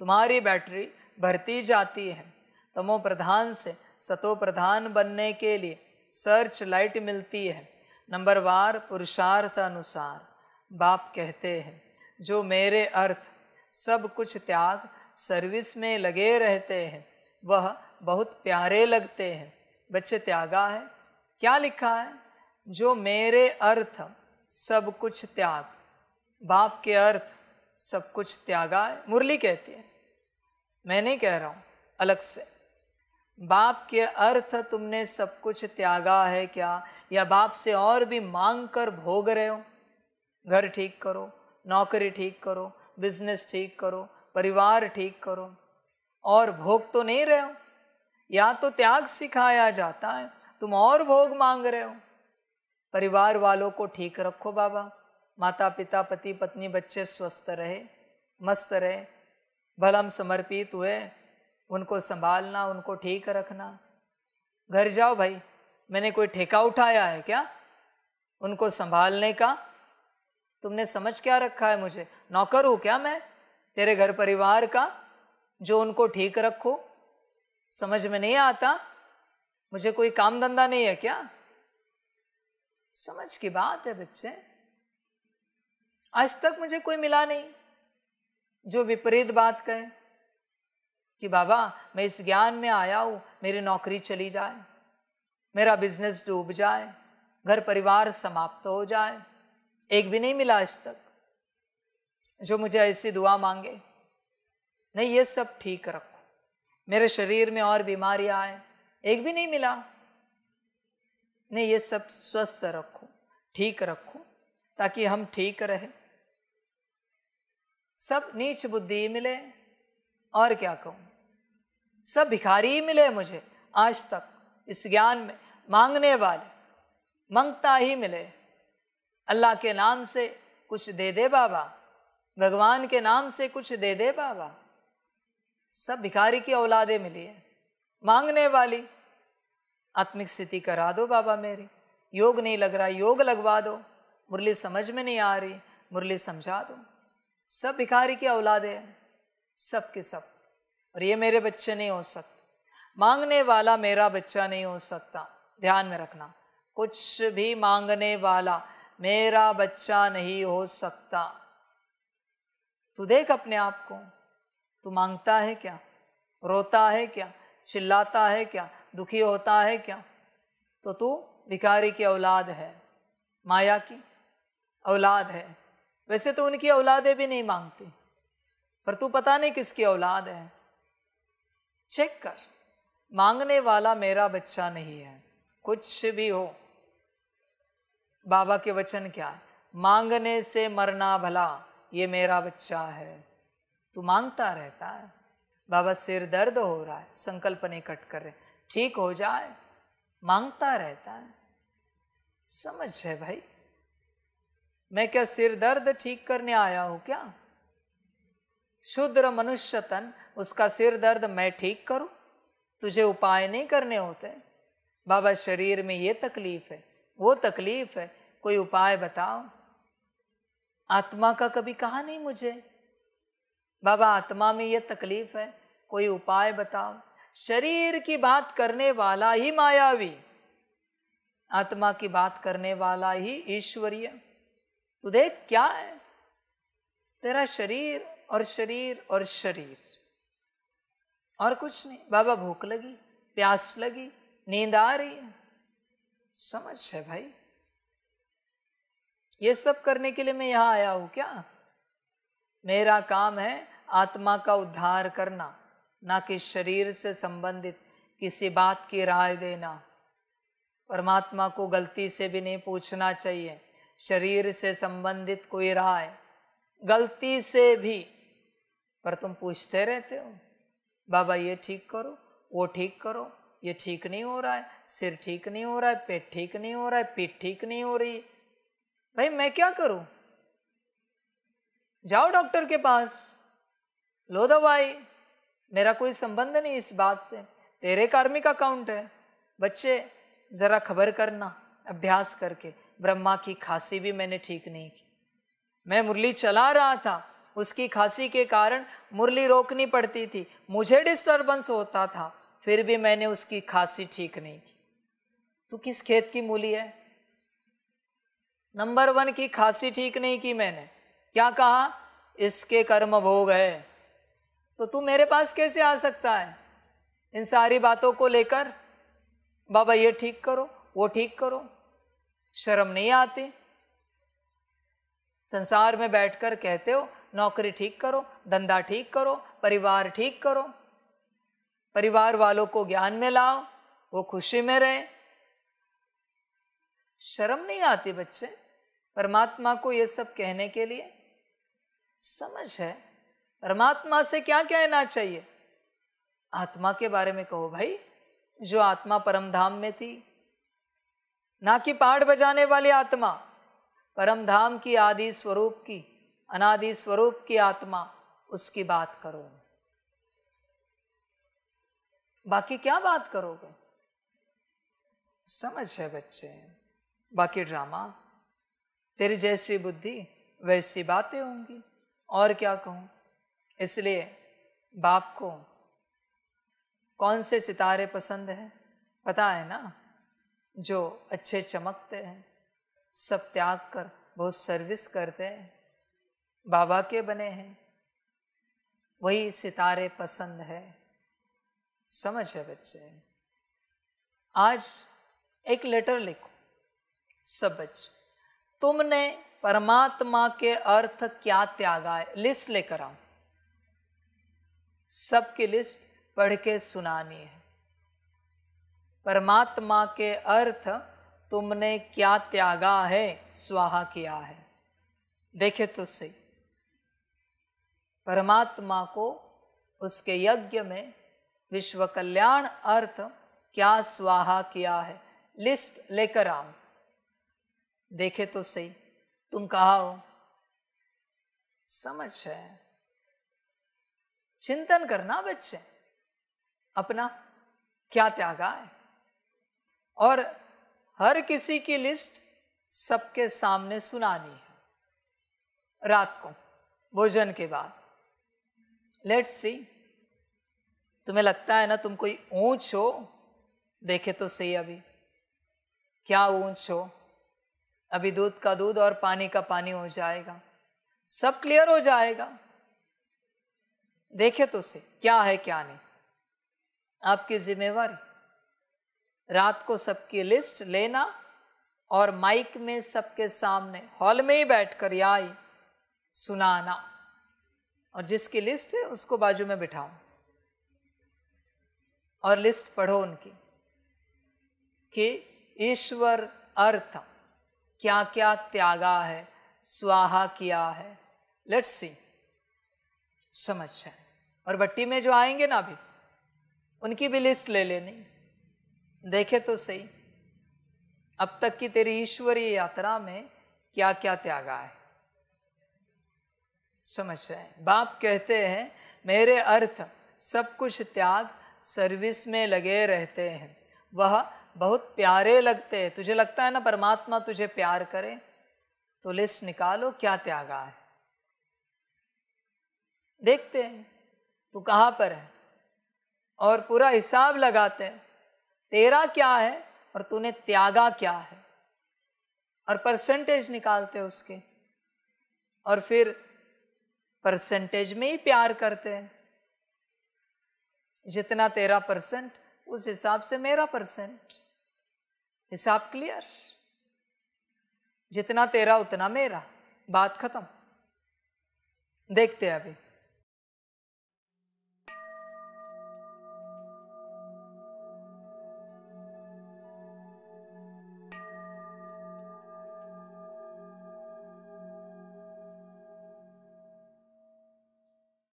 तुम्हारी बैटरी भरती जाती है तमो प्रधान से सतो प्रधान बनने के लिए सर्च लाइट मिलती है वार पुरुषार्थ अनुसार बाप कहते हैं जो मेरे अर्थ सब कुछ त्याग सर्विस में लगे रहते हैं वह बहुत प्यारे लगते हैं बच्चे त्यागा है क्या लिखा है जो मेरे अर्थ सब कुछ त्याग बाप के अर्थ सब कुछ त्यागा है मुरली कहती है मैं नहीं कह रहा हूँ अलग से बाप के अर्थ तुमने सब कुछ त्यागा है क्या या बाप से और भी मांग कर भोग रहे हो घर ठीक करो नौकरी ठीक करो बिजनेस ठीक करो परिवार ठीक करो और भोग तो नहीं रहे हो या तो त्याग सिखाया जाता है तुम और भोग मांग रहे हो परिवार वालों को ठीक रखो बाबा माता पिता पति पत्नी बच्चे स्वस्थ रहे मस्त रहे भल हम समर्पित हुए उनको संभालना उनको ठीक रखना घर जाओ भाई मैंने कोई ठेका उठाया है क्या उनको संभालने का तुमने समझ क्या रखा है मुझे नौकर हूँ क्या मैं तेरे घर परिवार का जो उनको ठीक रखो समझ में नहीं आता मुझे कोई काम धंधा नहीं है क्या समझ की बात है बच्चे आज तक मुझे कोई मिला नहीं जो विपरीत बात कहे कि बाबा मैं इस ज्ञान में आया हूँ मेरी नौकरी चली जाए मेरा बिजनेस डूब जाए घर परिवार समाप्त हो जाए एक भी नहीं मिला आज तक जो मुझे ऐसी दुआ मांगे नहीं ये सब ठीक रखो मेरे शरीर में और बीमारियाँ आए एक भी नहीं मिला नहीं ये सब स्वस्थ रखो ठीक रखो ताकि हम ठीक रहें सब नीच बुद्धि मिले और क्या कहूँ सब भिखारी मिले मुझे आज तक इस ज्ञान में मांगने वाले मंगता ही मिले अल्लाह के नाम से कुछ दे दे बाबा भगवान के नाम से कुछ दे दे बाबा सब भिखारी की औलादे मिली है मांगने वाली आत्मिक स्थिति करा दो बाबा मेरी योग नहीं लग रहा योग लगवा दो मुरली समझ में नहीं आ रही मुरली समझा दो सब भिखारी के औलाद है सब के सब और ये मेरे बच्चे नहीं हो सकते मांगने वाला मेरा बच्चा नहीं हो सकता ध्यान में रखना कुछ भी मांगने वाला मेरा बच्चा नहीं हो सकता तू देख अपने आप को तू मांगता है क्या रोता है क्या चिल्लाता है क्या दुखी होता है क्या तो तू भिखारी की औलाद है माया की औलाद है वैसे तो उनकी औलादे भी नहीं मांगती पर तू पता नहीं किसकी औलाद है चेक कर मांगने वाला मेरा बच्चा नहीं है कुछ भी हो बाबा के वचन क्या है मांगने से मरना भला ये मेरा बच्चा है तू मांगता रहता है बाबा सिर दर्द हो रहा है संकल्प नहीं कट कर रहे ठीक हो जाए मांगता रहता है समझ है भाई मैं क्या सिर दर्द ठीक करने आया हूं क्या शुद्र मनुष्य तन उसका सिर दर्द मैं ठीक करूं तुझे उपाय नहीं करने होते बाबा शरीर में ये तकलीफ है वो तकलीफ है कोई उपाय बताओ आत्मा का कभी कहा नहीं मुझे बाबा आत्मा में ये तकलीफ है कोई उपाय बताओ शरीर की बात करने वाला ही मायावी आत्मा की बात करने वाला ही ईश्वरीय तो देख क्या है तेरा शरीर और शरीर और शरीर और कुछ नहीं बाबा भूख लगी प्यास लगी नींद आ रही है समझ है भाई ये सब करने के लिए मैं यहां आया हूं क्या मेरा काम है आत्मा का उद्धार करना ना कि शरीर से संबंधित किसी बात की राय देना परमात्मा को गलती से भी नहीं पूछना चाहिए शरीर से संबंधित कोई राय गलती से भी पर तुम पूछते रहते हो बाबा ये ठीक करो वो ठीक करो ये ठीक नहीं हो रहा है सिर ठीक नहीं हो रहा है पेट ठीक नहीं हो रहा है पीठ ठीक नहीं हो रही भाई मैं क्या करूं जाओ डॉक्टर के पास लो दवाई मेरा कोई संबंध नहीं इस बात से तेरे कार्मिक अकाउंट है बच्चे ज़रा खबर करना अभ्यास करके ब्रह्मा की खांसी भी मैंने ठीक नहीं की मैं मुरली चला रहा था उसकी खांसी के कारण मुरली रोकनी पड़ती थी मुझे डिस्टर्बेंस होता था फिर भी मैंने उसकी खांसी ठीक नहीं की तो किस खेत की मूली है नंबर वन की खांसी ठीक नहीं की मैंने क्या कहा इसके कर्म भोग है तो तू मेरे पास कैसे आ सकता है इन सारी बातों को लेकर बाबा ये ठीक करो वो ठीक करो शर्म नहीं आती संसार में बैठकर कहते हो नौकरी ठीक करो धंधा ठीक करो परिवार ठीक करो परिवार वालों को ज्ञान में लाओ वो खुशी में रहे शर्म नहीं आती बच्चे परमात्मा को ये सब कहने के लिए समझ है परमात्मा से क्या कहना चाहिए आत्मा के बारे में कहो भाई जो आत्मा परम धाम में थी ना कि पाठ बजाने वाली आत्मा परम धाम की आदि स्वरूप की अनादि स्वरूप की आत्मा उसकी बात करो बाकी क्या बात करोगे समझ है बच्चे बाकी ड्रामा तेरी जैसी बुद्धि वैसी बातें होंगी और क्या कहूं इसलिए बाप को कौन से सितारे पसंद है पता है ना जो अच्छे चमकते हैं सब त्याग कर बहुत सर्विस करते हैं बाबा के बने हैं वही सितारे पसंद है समझ है बच्चे आज एक लेटर लिखो सब बच्चे तुमने परमात्मा के अर्थ क्या त्यागा है लिस्ट लेकर आओ सबकी लिस्ट पढ़ के सुनानी है परमात्मा के अर्थ तुमने क्या त्यागा है स्वाहा किया है देखे तो सही परमात्मा को उसके यज्ञ में विश्व कल्याण अर्थ क्या स्वाहा किया है लिस्ट लेकर आओ देखे तो सही तुम कहा हो समझ है चिंतन करना बच्चे अपना क्या त्यागा है और हर किसी की लिस्ट सबके सामने सुनानी है रात को भोजन के बाद लेट्स सी तुम्हें लगता है ना तुम कोई ऊंच हो देखे तो सही अभी क्या ऊंच हो अभी दूध का दूध और पानी का पानी हो जाएगा सब क्लियर हो जाएगा देखे तो सही क्या है क्या नहीं आपकी जिम्मेवारी रात को सबकी लिस्ट लेना और माइक में सबके सामने हॉल में ही बैठ कर आई सुनाना और जिसकी लिस्ट है उसको बाजू में बिठाओ और लिस्ट पढ़ो उनकी कि ईश्वर अर्थ क्या क्या त्यागा है स्वाहा किया है लेट्स सी समझ है और भट्टी में जो आएंगे ना अभी उनकी भी लिस्ट ले लेनी देखे तो सही अब तक की तेरी ईश्वरीय यात्रा में क्या क्या त्यागा है समझ रहे हैं बाप कहते हैं मेरे अर्थ सब कुछ त्याग सर्विस में लगे रहते हैं वह बहुत प्यारे लगते हैं तुझे लगता है ना परमात्मा तुझे प्यार करे तो लिस्ट निकालो क्या त्यागा है देखते हैं तू कहाँ पर है और पूरा हिसाब लगाते हैं तेरा क्या है और तूने त्यागा क्या है और परसेंटेज निकालते उसके और फिर परसेंटेज में ही प्यार करते हैं जितना तेरा परसेंट उस हिसाब से मेरा परसेंट हिसाब क्लियर जितना तेरा उतना मेरा बात खत्म देखते हैं अभी